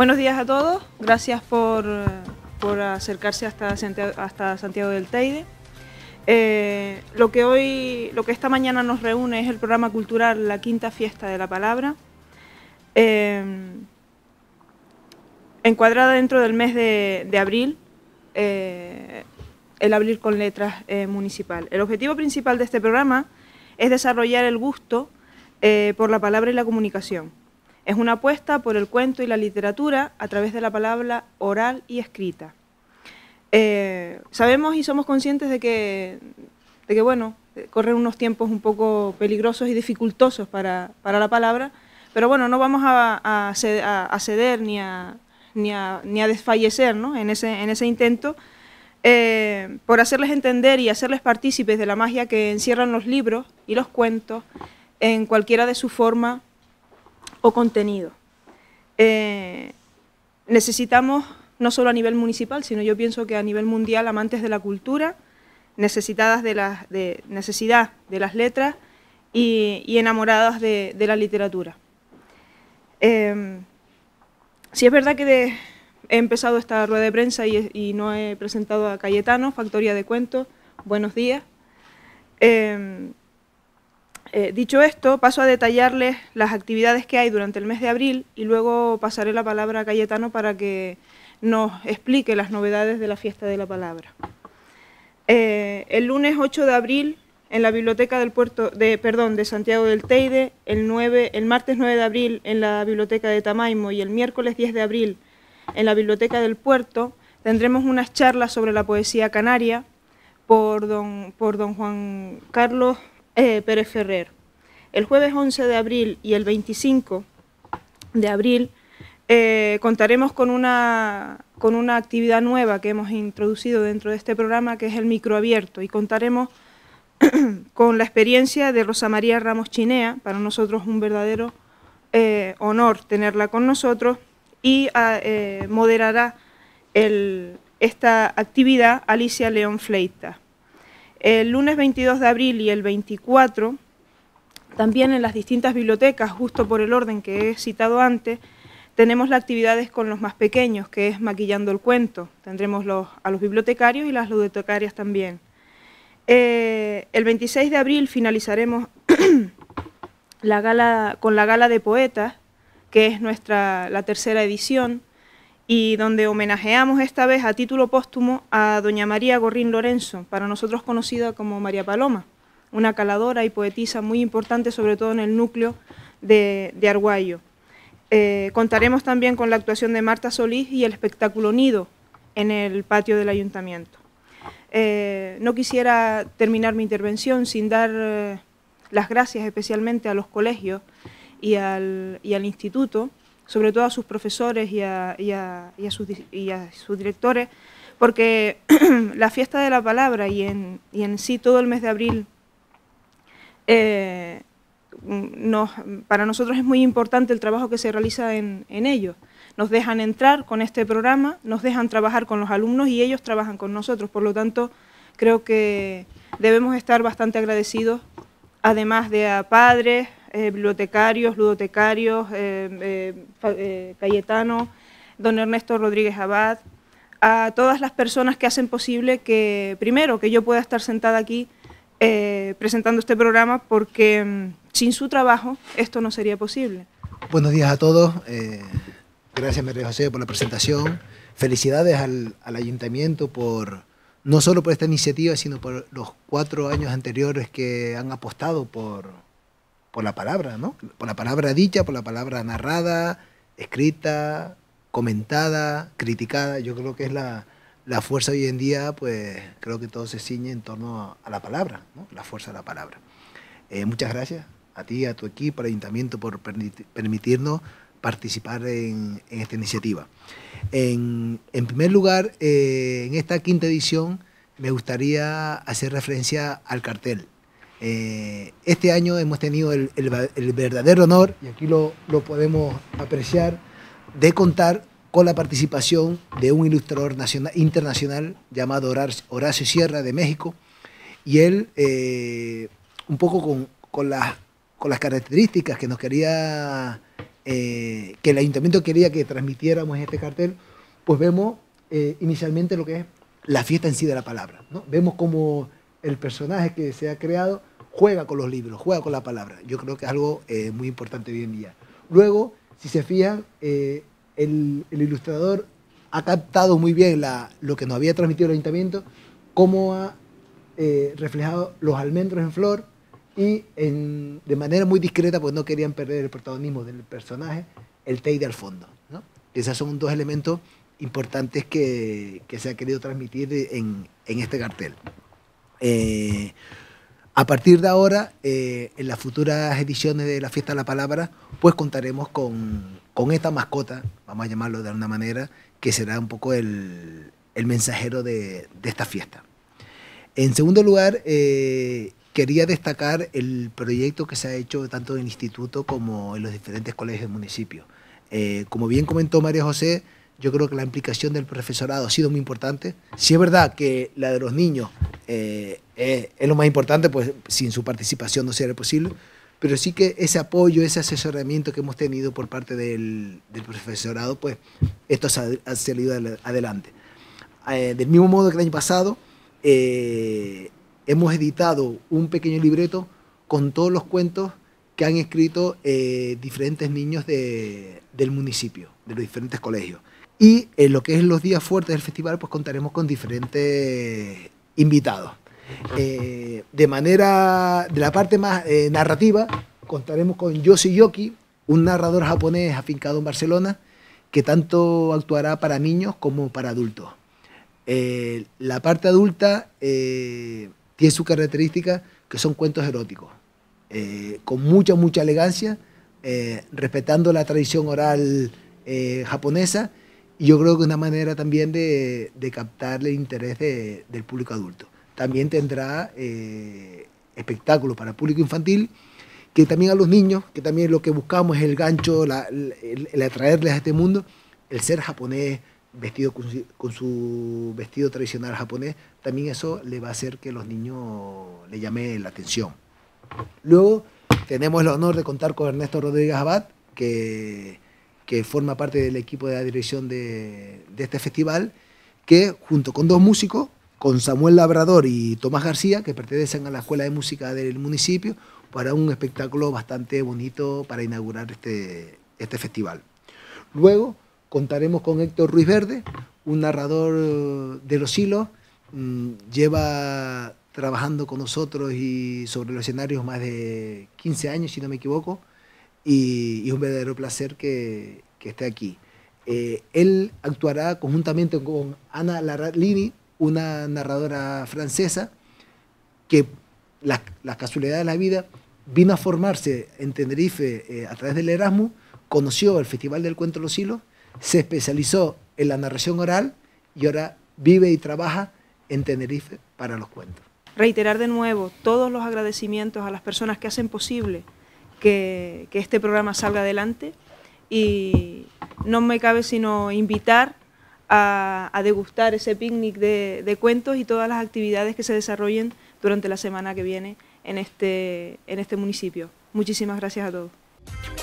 Buenos días a todos, gracias por, por acercarse hasta Santiago, hasta del Teide. Eh, lo que hoy, lo que esta mañana nos reúne es el programa cultural La Quinta Fiesta de la Palabra, eh, encuadrada dentro del mes de, abril, eh, el abril con letras municipal. El objetivo principal de este programa es desarrollar el gusto por la palabra y la comunicación es una apuesta por el cuento y la literatura a través de la palabra oral y escrita. Eh, sabemos y somos conscientes de que, que, bueno, corren unos tiempos un poco peligrosos y dificultosos para, la palabra, pero bueno, no vamos a, ceder ni a, ni a, desfallecer en, ese, en ese intento eh, por hacerles entender y hacerles partícipes de la magia que encierran los libros y los cuentos en cualquiera de su forma o contenido. Eh, necesitamos, no solo a nivel municipal, sino yo pienso que a nivel mundial, amantes de la cultura, necesitadas de, las, de necesidad de las letras y, enamoradas de, la literatura. Em, si es verdad que he empezado esta rueda de prensa y, no he presentado a Cayetano, Factoría de Cuentos, buenos días. Em, eh, dicho esto, paso a detallarles las actividades que hay durante el mes de abril y luego pasaré la palabra a Cayetano para que nos explique las novedades de la Fiesta de la Palabra. Eh, el lunes 8 de abril, en la Biblioteca del Puerto de, perdón, de Santiago del Teide, el, 9, el martes 9 de abril en la Biblioteca de Tamaimo y el miércoles 10 de abril en la Biblioteca del Puerto, tendremos unas charlas sobre la poesía canaria por don, por don Juan Carlos eh, Pérez Ferrer. El jueves 11 de abril y el 25 de abril eh, contaremos con una, con una actividad nueva que hemos introducido dentro de este programa, que es el microabierto, y contaremos con la experiencia de Rosa María Ramos Chinea, para nosotros un verdadero eh, honor tenerla con nosotros, y ah, moderará esta actividad Alicia León Fleita el lunes 22 de abril y el 24, también en las distintas bibliotecas, justo por el orden que he citado antes, tenemos las actividades con los más pequeños, que es Maquillando el Cuento. Tendremos a los bibliotecarios y las ludotecarias también. Eh, el 26 de abril finalizaremos la gala, con la Gala de Poetas, que es nuestra, la tercera edición, y donde homenajeamos esta vez a título póstumo a doña María Gorrín Lorenzo, para nosotros conocida como María Paloma, una caladora y poetisa muy importante, sobre todo en el núcleo de, de eh, contaremos también con la actuación de Marta Solís y el espectáculo Nido en el patio del ayuntamiento. Eh, no quisiera terminar mi intervención sin dar eh, las gracias especialmente a los colegios y al instituto, sobre todo a sus profesores y a, sus, directores, porque la fiesta de la palabra y en, sí todo el mes de abril eh, para nosotros es muy importante el trabajo que se realiza en, en ellos. Nos dejan entrar con este programa, nos dejan trabajar con los alumnos y ellos trabajan con nosotros, por lo tanto creo que debemos estar bastante agradecidos, además de a padres, eh, bibliotecarios, ludotecarios, eh, eh, Cayetano, don Ernesto Rodríguez Abad, a todas las personas que hacen posible que, primero, que yo pueda estar sentada aquí presentando este programa, porque mm, sin su trabajo esto no sería posible. Buenos días a todos. gracias, María José, por la presentación felicidades al, al, ayuntamiento por no solo por esta iniciativa, sino por los cuatro años anteriores que han apostado por, por la palabra, ¿no? Por la palabra dicha, por la palabra narrada, escrita, comentada, criticada. Yo creo que es la, fuerza hoy en día, pues creo que todo se ciñe en torno a, la palabra, ¿no? La fuerza de la palabra. Eh, muchas gracias a ti, a tu equipo, al ayuntamiento por permitirnos participar en, esta iniciativa. En, primer lugar, eh, en esta quinta edición me gustaría hacer referencia al cartel. Eh, este año hemos tenido el, verdadero honor, y aquí lo, podemos apreciar, de contar con la participación de un ilustrador nacional, internacional llamado Horacio Sierra de México, y él, eh, un poco con, las, características que nos quería, eh, que el ayuntamiento quería que transmitiéramos en este cartel, pues vemos inicialmente lo que es la fiesta en sí de la palabra. ¿no? Vemos como el personaje que se ha creado juega con los libros, juega con la palabra. Yo creo que es algo eh, muy importante hoy en día. Luego, si se fijan, eh, el, ilustrador ha captado muy bien lo que nos había transmitido el ayuntamiento, cómo ha eh, reflejado los almendros en flor y de manera muy discreta, pues no querían perder el protagonismo del personaje, el Teide al fondo. Esos son dos elementos importantes que, se ha querido transmitir en, este cartel. Eh, a partir de ahora, eh, en las futuras ediciones de la Fiesta de la Palabra, pues contaremos con, esta mascota, vamos a llamarlo de alguna manera, que será un poco el, mensajero de, esta fiesta. En segundo lugar, eh, quería destacar el proyecto que se ha hecho tanto en el instituto como en los diferentes colegios del municipio. Eh, como bien comentó María José, yo creo que la implicación del profesorado ha sido muy importante. Si es verdad que la de los niños eh, eh, es lo más importante, pues sin su participación no sería posible, pero sí que ese apoyo, ese asesoramiento que hemos tenido por parte del, profesorado, pues esto ha, salido adelante. Eh, del mismo modo que el año pasado, hemos editado un pequeño libreto con todos los cuentos que han escrito diferentes niños del municipio, de los diferentes colegios. Y en lo que es los días fuertes del festival, pues contaremos con diferentes invitados. Eh, de manera, de la parte más eh, narrativa, contaremos con Yoshi Yoki, un narrador japonés afincado en Barcelona, que tanto actuará para niños como para adultos. Eh, la parte adulta tiene su característica que son cuentos eróticos, con mucha, mucha elegancia, respetando la tradición oral japonesa y yo creo que es una manera también de, captar el interés del público adulto. También tendrá eh, espectáculos para el público infantil, que también a los niños, que también lo que buscamos es el gancho, la, el, atraerles a este mundo, el ser japonés, vestido con su, vestido tradicional japonés, también eso le va a hacer que los niños le llame la atención. Luego tenemos el honor de contar con Ernesto Rodríguez Abad, que que forma parte del equipo de la dirección de, este festival, que junto con dos músicos, con Samuel Labrador y Tomás García, que pertenecen a la Escuela de Música del municipio, para un espectáculo bastante bonito para inaugurar este, este festival. Luego contaremos con Héctor Ruiz Verde, un narrador de los hilos, mm, lleva trabajando con nosotros y sobre los escenarios más de 15 años, si no me equivoco, y, es un verdadero placer que, esté aquí. Eh, él actuará conjuntamente con Ana Larralini, una narradora francesa, que las la casualidades de la vida vino a formarse en Tenerife eh, a través del Erasmus, conoció el Festival del Cuento de los Hilos, se especializó en la narración oral y ahora vive y trabaja en Tenerife para los cuentos. Reiterar de nuevo todos los agradecimientos a las personas que hacen posible que, este programa salga adelante y no me cabe sino invitar a, degustar ese picnic de, cuentos y todas las actividades que se desarrollen durante la semana que viene en este, en este municipio. Muchísimas gracias a todos.